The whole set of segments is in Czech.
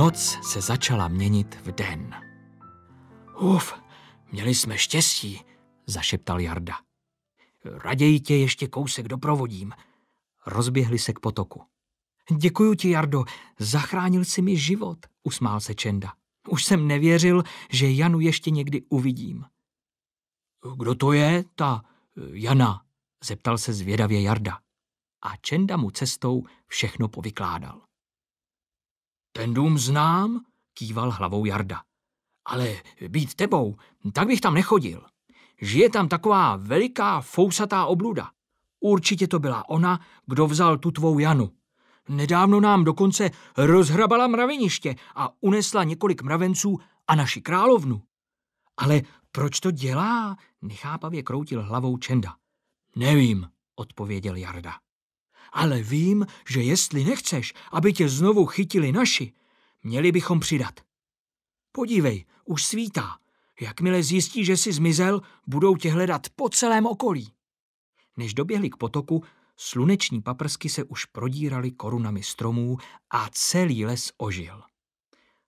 Noc se začala měnit v den. Uf, měli jsme štěstí, zašeptal Jarda. Raději tě ještě kousek doprovodím. Rozběhli se k potoku. Děkuju ti, Jardo, zachránil si mi život, usmál se Čenda. Už jsem nevěřil, že Janu ještě někdy uvidím. Kdo to je, ta eh, Jana? zeptal se zvědavě Jarda. A Čenda mu cestou všechno povykládal. Ten dům znám, kýval hlavou Jarda. Ale být tebou, tak bych tam nechodil. Žije tam taková veliká fousatá obluda. Určitě to byla ona, kdo vzal tu tvou Janu. Nedávno nám dokonce rozhrabala mraveniště a unesla několik mravenců a naši královnu. Ale proč to dělá? Nechápavě kroutil hlavou Čenda. Nevím, odpověděl Jarda ale vím, že jestli nechceš, aby tě znovu chytili naši, měli bychom přidat. Podívej, už svítá. Jakmile zjistí, že jsi zmizel, budou tě hledat po celém okolí. Než doběhli k potoku, sluneční paprsky se už prodíraly korunami stromů a celý les ožil.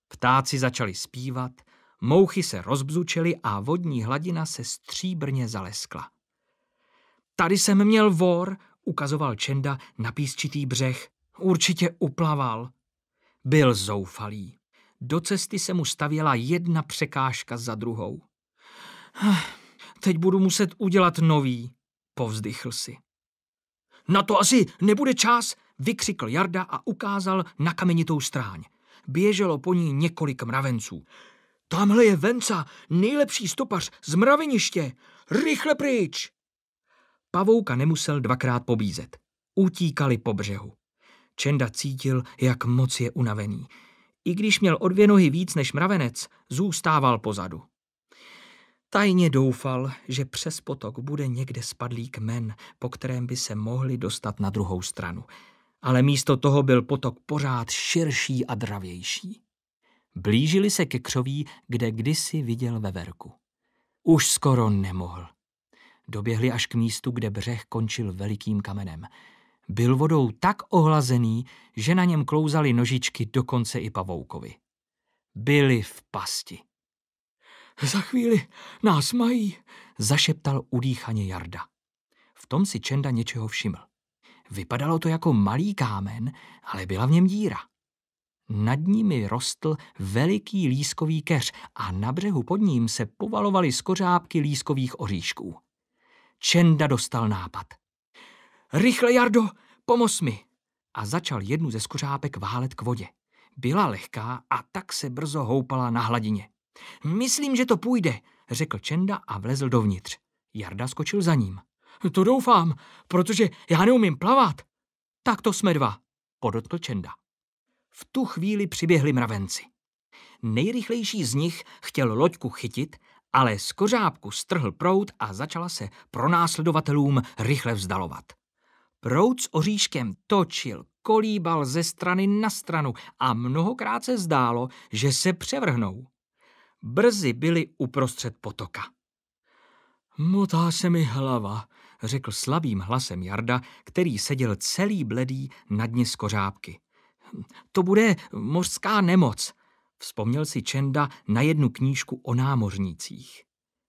Ptáci začali zpívat, mouchy se rozbzučily a vodní hladina se stříbrně zaleskla. Tady jsem měl vor, ukazoval Čenda na písčitý břeh. Určitě uplaval. Byl zoufalý. Do cesty se mu stavěla jedna překážka za druhou. Hm, teď budu muset udělat nový, povzdychl si. Na to asi nebude čas, vykřikl Jarda a ukázal na kamenitou stráň. Běželo po ní několik mravenců. Tamhle je Venca, nejlepší stopař z mraveniště. Rychle pryč! Pavouka nemusel dvakrát pobízet. Utíkali po břehu. Čenda cítil, jak moc je unavený. I když měl o dvě nohy víc než mravenec, zůstával pozadu. Tajně doufal, že přes potok bude někde spadlý kmen, po kterém by se mohli dostat na druhou stranu. Ale místo toho byl potok pořád širší a dravější. Blížili se ke křoví, kde kdysi viděl veverku. Už skoro nemohl. Doběhli až k místu, kde břeh končil velikým kamenem. Byl vodou tak ohlazený, že na něm klouzaly nožičky dokonce i pavoukovi. Byli v pasti. Za chvíli nás mají, zašeptal udýchaně Jarda. V tom si Čenda něčeho všiml. Vypadalo to jako malý kámen, ale byla v něm díra. Nad nimi rostl veliký lískový keř a na břehu pod ním se povalovaly skořápky lískových oříšků. Čenda dostal nápad. Rychle, Jardo, pomoz mi! A začal jednu ze skořápek válet k vodě. Byla lehká a tak se brzo houpala na hladině. Myslím, že to půjde, řekl Čenda a vlezl dovnitř. Jarda skočil za ním. To doufám, protože já neumím plavat. Tak to jsme dva, podotkl Čenda. V tu chvíli přiběhli mravenci. Nejrychlejší z nich chtěl loďku chytit, ale z kořápku strhl prout a začala se pronásledovatelům rychle vzdalovat. Prout s oříškem točil, kolíbal ze strany na stranu a mnohokrát se zdálo, že se převrhnou. Brzy byli uprostřed potoka. Motá se mi hlava, řekl slabým hlasem Jarda, který seděl celý bledý na dně skořápky. To bude mořská nemoc. Vzpomněl si Čenda na jednu knížku o námořnících.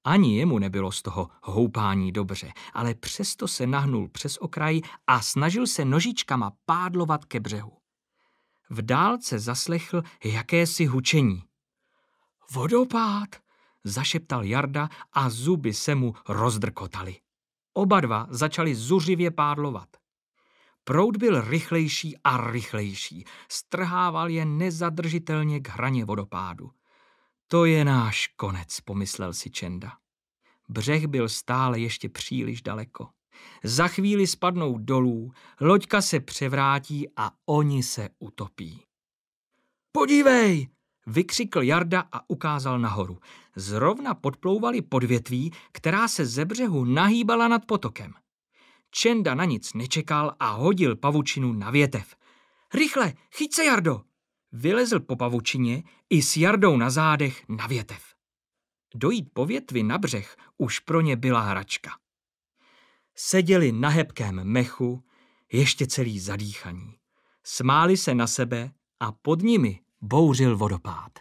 Ani jemu nebylo z toho houpání dobře, ale přesto se nahnul přes okraj a snažil se nožičkama pádlovat ke břehu. V dálce zaslechl jakési hučení. Vodopád! zašeptal Jarda a zuby se mu rozdrkotaly. Oba dva začali zuřivě pádlovat. Proud byl rychlejší a rychlejší. Strhával je nezadržitelně k hraně vodopádu. To je náš konec, pomyslel si Čenda. Břeh byl stále ještě příliš daleko. Za chvíli spadnou dolů, loďka se převrátí a oni se utopí. Podívej! Vykřikl Jarda a ukázal nahoru. Zrovna podplouvali podvětví, která se ze břehu nahýbala nad potokem. Čenda na nic nečekal a hodil pavučinu na větev. Rychle, chyť se, Jardo! Vylezl po pavučině i s Jardou na zádech na větev. Dojít po větvi na břeh už pro ně byla hračka. Seděli na hebkém mechu, ještě celý zadýchaní. Smáli se na sebe a pod nimi bouřil vodopád.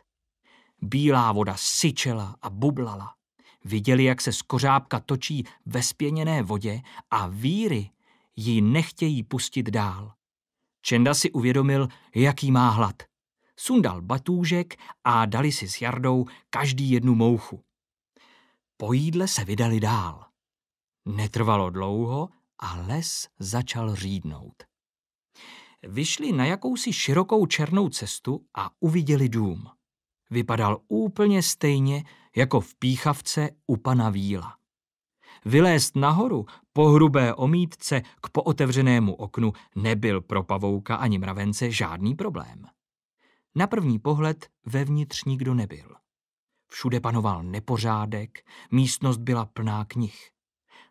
Bílá voda syčela a bublala. Viděli, jak se skořápka točí ve spěněné vodě a víry ji nechtějí pustit dál. Čenda si uvědomil, jaký má hlad. Sundal batůžek a dali si s Jardou každý jednu mouchu. Po jídle se vydali dál. Netrvalo dlouho a les začal řídnout. Vyšli na jakousi širokou černou cestu a uviděli dům vypadal úplně stejně jako v píchavce u pana Víla. Vylézt nahoru po hrubé omítce k pootevřenému oknu nebyl pro pavouka ani mravence žádný problém. Na první pohled vevnitř nikdo nebyl. Všude panoval nepořádek, místnost byla plná knih.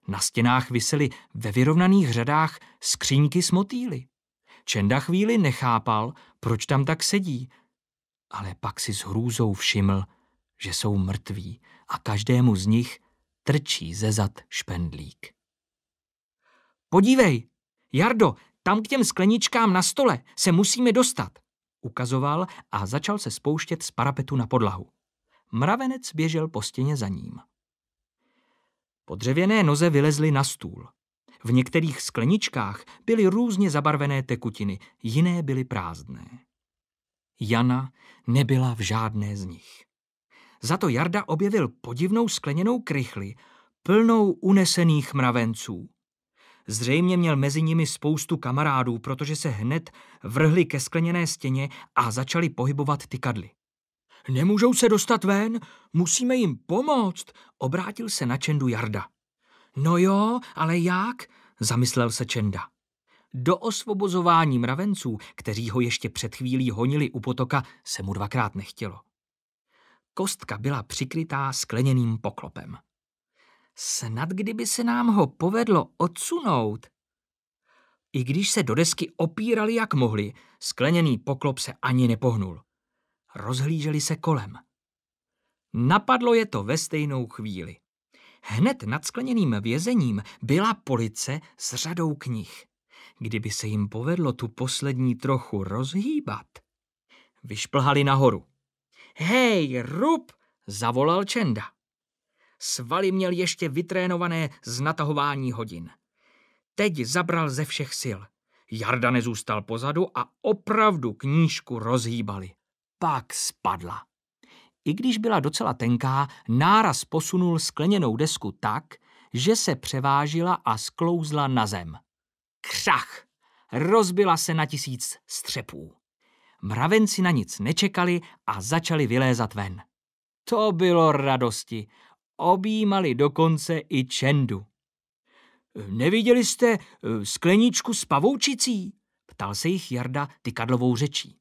Na stěnách visely ve vyrovnaných řadách skřínky s motýly. Čenda chvíli nechápal, proč tam tak sedí ale pak si s hrůzou všiml, že jsou mrtví a každému z nich trčí ze zad špendlík. Podívej, Jardo, tam k těm skleničkám na stole se musíme dostat, ukazoval a začal se spouštět z parapetu na podlahu. Mravenec běžel po stěně za ním. Podřevěné noze vylezly na stůl. V některých skleničkách byly různě zabarvené tekutiny, jiné byly prázdné. Jana nebyla v žádné z nich. Za to Jarda objevil podivnou skleněnou krychli, plnou unesených mravenců. Zřejmě měl mezi nimi spoustu kamarádů, protože se hned vrhli ke skleněné stěně a začali pohybovat tykadly. Nemůžou se dostat ven, musíme jim pomoct, obrátil se na Čendu Jarda. No jo, ale jak? Zamyslel se Čenda. Do osvobozování mravenců, kteří ho ještě před chvílí honili u potoka, se mu dvakrát nechtělo. Kostka byla přikrytá skleněným poklopem. Snad kdyby se nám ho povedlo odsunout. I když se do desky opírali jak mohli, skleněný poklop se ani nepohnul. Rozhlíželi se kolem. Napadlo je to ve stejnou chvíli. Hned nad skleněným vězením byla police s řadou knih. Kdyby se jim povedlo tu poslední trochu rozhýbat. Vyšplhali nahoru. Hej, rub! zavolal Čenda. Svaly měl ještě vytrénované z natahování hodin. Teď zabral ze všech sil. Jarda nezůstal pozadu a opravdu knížku rozhýbali. Pak spadla. I když byla docela tenká, náraz posunul skleněnou desku tak, že se převážila a sklouzla na zem. Křach! Rozbila se na tisíc střepů. Mravenci na nic nečekali a začali vylézat ven. To bylo radosti. Objímali dokonce i Čendu. Neviděli jste eh, skleničku s pavoučicí? Ptal se jich Jarda tykadlovou řečí.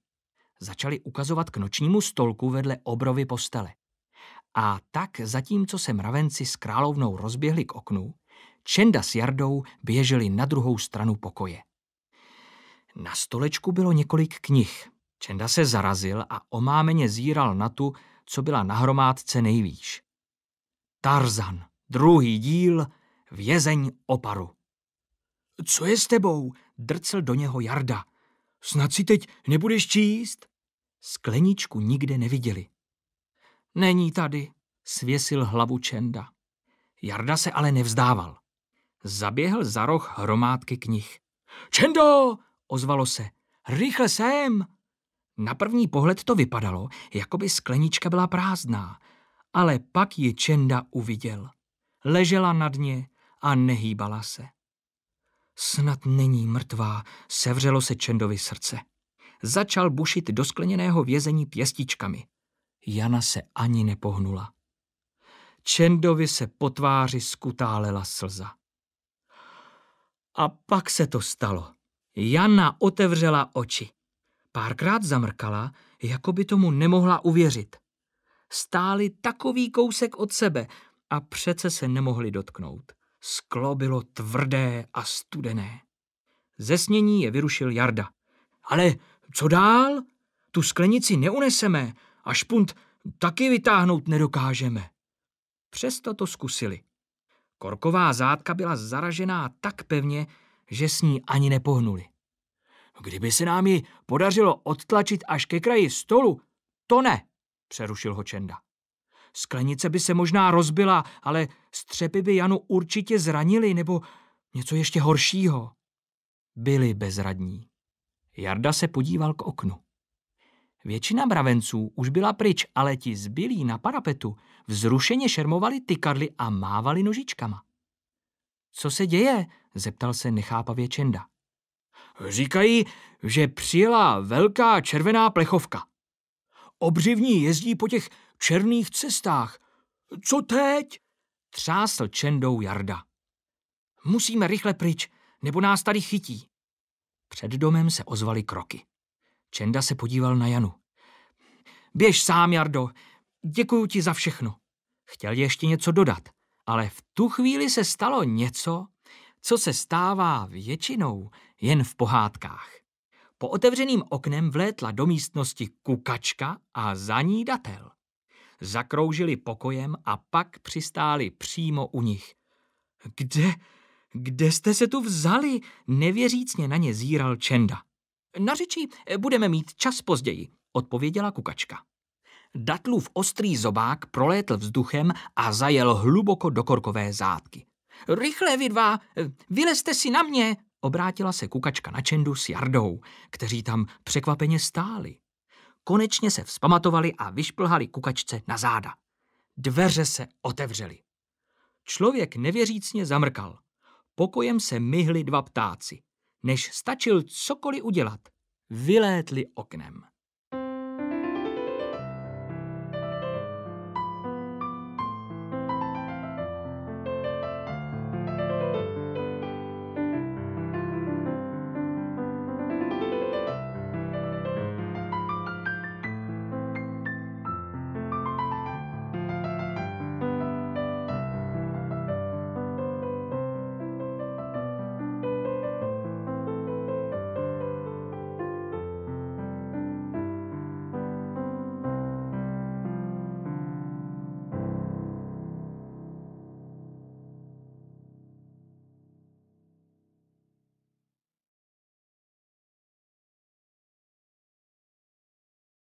Začali ukazovat k nočnímu stolku vedle obrovy postele. A tak, zatímco se mravenci s královnou rozběhli k oknu, Čenda s Jardou běželi na druhou stranu pokoje. Na stolečku bylo několik knih. Čenda se zarazil a omámeně zíral na tu, co byla na hromádce nejvíš. Tarzan, druhý díl, vězeň oparu. Co je s tebou? drcel do něho Jarda. Snad si teď nebudeš číst? Skleničku nikde neviděli. Není tady, svěsil hlavu Čenda. Jarda se ale nevzdával. Zaběhl za roh hromádky knih. Čendo! ozvalo se. Rychle sem! Na první pohled to vypadalo, jako by sklenička byla prázdná, ale pak ji Čenda uviděl. Ležela na dně a nehýbala se. Snad není mrtvá, sevřelo se Čendovi srdce. Začal bušit do skleněného vězení pěstičkami. Jana se ani nepohnula. Čendovi se po tváři skutálela slza. A pak se to stalo. Jana otevřela oči. Párkrát zamrkala, jako by tomu nemohla uvěřit. Stáli takový kousek od sebe a přece se nemohli dotknout. Sklo bylo tvrdé a studené. Ze snění je vyrušil Jarda. Ale co dál? Tu sklenici neuneseme a špunt taky vytáhnout nedokážeme. Přesto to zkusili. Korková zátka byla zaražená tak pevně, že s ní ani nepohnuli. Kdyby se nám ji podařilo odtlačit až ke kraji stolu, to ne, přerušil ho Čenda. Sklenice by se možná rozbila, ale střepy by Janu určitě zranili nebo něco ještě horšího. Byli bezradní. Jarda se podíval k oknu. Většina bravenců už byla pryč, ale ti zbylí na parapetu vzrušeně šermovali tykadly a mávali nožičkama. Co se děje? zeptal se nechápavě Čenda. Říkají, že přijela velká červená plechovka. Obřivní jezdí po těch černých cestách. Co teď? Třásl Čendou Jarda. Musíme rychle pryč, nebo nás tady chytí. Před domem se ozvaly kroky. Čenda se podíval na Janu. Běž sám, Jardo. Děkuju ti za všechno. Chtěl ještě něco dodat, ale v tu chvíli se stalo něco, co se stává většinou jen v pohádkách. Po otevřeným oknem vlétla do místnosti kukačka a za ní datel. Zakroužili pokojem a pak přistáli přímo u nich. Kde, kde jste se tu vzali? Nevěřícně na ně zíral Čenda. Na řeči eh, budeme mít čas později, odpověděla kukačka. Datlův ostrý zobák prolétl vzduchem a zajel hluboko do korkové zátky. Rychle vy dva, eh, vylezte si na mě, obrátila se kukačka na Čendu s Jardou, kteří tam překvapeně stáli. Konečně se vzpamatovali a vyšplhali kukačce na záda. Dveře se otevřely. Člověk nevěřícně zamrkal. Pokojem se myhli dva ptáci než stačil cokoliv udělat, vylétli oknem.